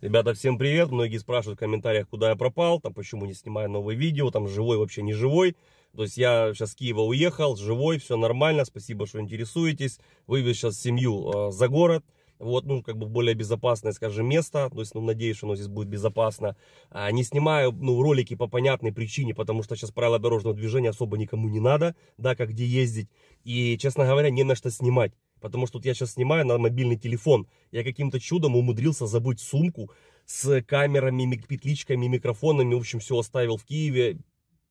Ребята, всем привет! Многие спрашивают в комментариях, куда я пропал, там почему не снимаю новое видео, там живой вообще не живой. То есть я сейчас с Киева уехал, живой, все нормально, спасибо, что интересуетесь. Вывез сейчас семью э, за город, вот, ну, как бы более безопасное, скажем, место, то есть, ну, надеюсь, что оно здесь будет безопасно. А, не снимаю, ну, ролики по понятной причине, потому что сейчас правила дорожного движения особо никому не надо, да, как где ездить. И, честно говоря, не на что снимать. Потому что вот я сейчас снимаю на мобильный телефон. Я каким-то чудом умудрился забыть сумку с камерами, петличками, микрофонами. В общем, все оставил в Киеве.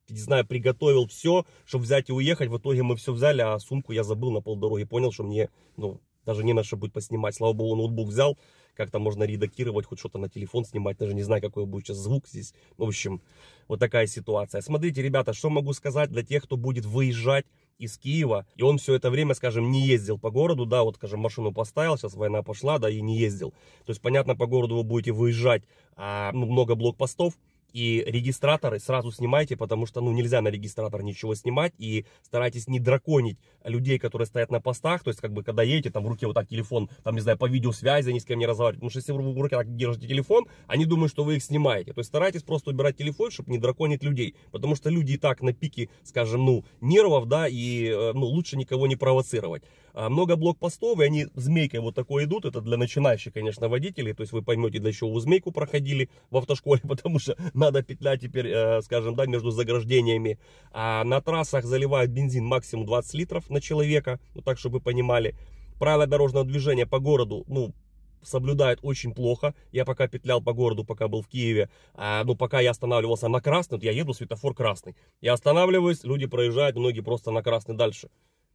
Не знаю, приготовил все, чтобы взять и уехать. В итоге мы все взяли, а сумку я забыл на полдороги. Понял, что мне, ну, даже не на что будет поснимать. Слава богу, ноутбук взял. Как-то можно редактировать, хоть что-то на телефон снимать. Даже не знаю, какой будет сейчас звук здесь. В общем, вот такая ситуация. Смотрите, ребята, что могу сказать для тех, кто будет выезжать из Киева, и он все это время, скажем, не ездил по городу, да, вот, скажем, машину поставил, сейчас война пошла, да, и не ездил. То есть, понятно, по городу вы будете выезжать, а, ну, много блокпостов, и регистраторы сразу снимайте, потому что ну, нельзя на регистратор ничего снимать. И старайтесь не драконить людей, которые стоят на постах. То есть, как бы, когда едете, там в руке вот так телефон, там, не знаю, по видеосвязи, они с кем не разговаривать. Потому что если вы в руке так держите телефон, они думают, что вы их снимаете. То есть, старайтесь просто убирать телефон, чтобы не драконить людей. Потому что люди и так на пике, скажем, ну, нервов, да, и э, ну, лучше никого не провоцировать. А, много блокпостов, и они змейкой вот такой идут. Это для начинающих, конечно, водителей. То есть вы поймете, для чего вы змейку проходили в автошколе, потому что надо петля теперь, э, скажем, да, между заграждениями. А на трассах заливают бензин максимум 20 литров на человека, вот так, чтобы вы понимали. Правила дорожного движения по городу, ну, соблюдают очень плохо. Я пока петлял по городу, пока был в Киеве, а, ну, пока я останавливался на красный, вот я еду, светофор красный. Я останавливаюсь, люди проезжают, многие просто на красный дальше.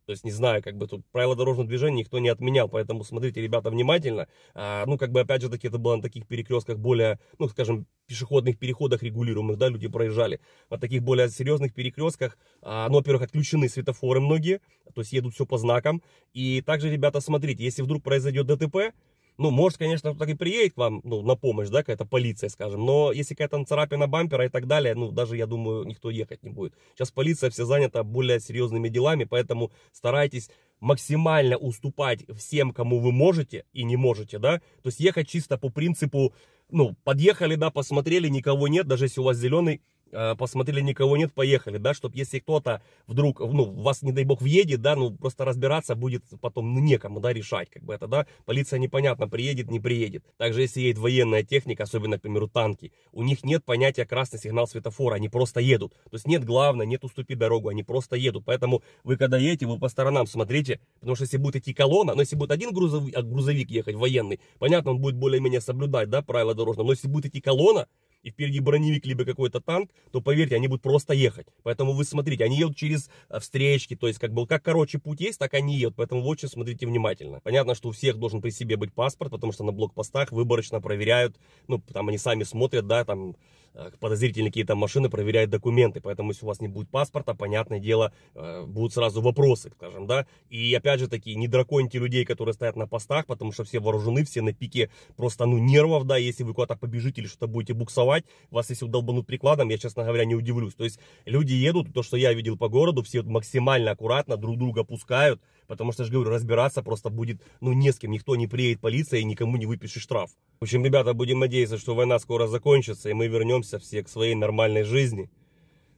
То есть, не знаю, как бы тут правила дорожного движения никто не отменял, поэтому смотрите, ребята, внимательно. А, ну, как бы, опять же таки, это было на таких перекрестках более, ну, скажем, пешеходных переходах регулируемых, да, люди проезжали. На таких более серьезных перекрестках, а, ну, во-первых, отключены светофоры многие, то есть едут все по знакам. И также, ребята, смотрите, если вдруг произойдет ДТП, ну, может, конечно, так и приедет к вам, ну, на помощь, да, какая-то полиция, скажем. Но если какая-то царапина бампера и так далее, ну, даже, я думаю, никто ехать не будет. Сейчас полиция все занята более серьезными делами, поэтому старайтесь максимально уступать всем, кому вы можете и не можете, да. То есть ехать чисто по принципу, ну, подъехали, да, посмотрели, никого нет, даже если у вас зеленый, Э, посмотрели, никого нет, поехали, да, чтобы если кто-то вдруг, ну, вас, не дай бог, въедет, да, ну, просто разбираться будет потом ну, некому, да, решать, как бы это, да, полиция непонятно, приедет, не приедет. Также, если едет военная техника, особенно, к примеру, танки, у них нет понятия красный сигнал светофора, они просто едут, то есть нет главное, нет уступи дорогу, они просто едут, поэтому вы, когда едете, вы по сторонам смотрите, потому что если будет идти колонна, но если будет один грузовик, грузовик ехать, военный, понятно, он будет более-менее соблюдать, да, правила дорожного, но если будет идти колонна, и впереди броневик, либо какой-то танк, то поверьте, они будут просто ехать. Поэтому вы смотрите, они едут через э, встречки, то есть как был, как короче путь есть, так они едут. Поэтому в очень смотрите внимательно. Понятно, что у всех должен при себе быть паспорт, потому что на блокпостах выборочно проверяют, ну, там они сами смотрят, да, там Э, подозрительные какие-то машины проверяют документы, поэтому если у вас не будет паспорта, понятное дело, э, будут сразу вопросы, скажем, да, и опять же такие не драконьте людей, которые стоят на постах, потому что все вооружены, все на пике просто, ну, нервов, да, если вы куда-то побежите или что-то будете буксовать, вас если удолбанут прикладом, я, честно говоря, не удивлюсь, то есть люди едут, то, что я видел по городу, все максимально аккуратно друг друга пускают, потому что, я же говорю, разбираться просто будет, ну, не с кем, никто не приедет, полиция, и никому не выпишет штраф. В общем, ребята, будем надеяться, что война скоро закончится, и мы вернемся вернемся все к своей нормальной жизни.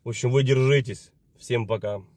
В общем, вы держитесь. Всем пока.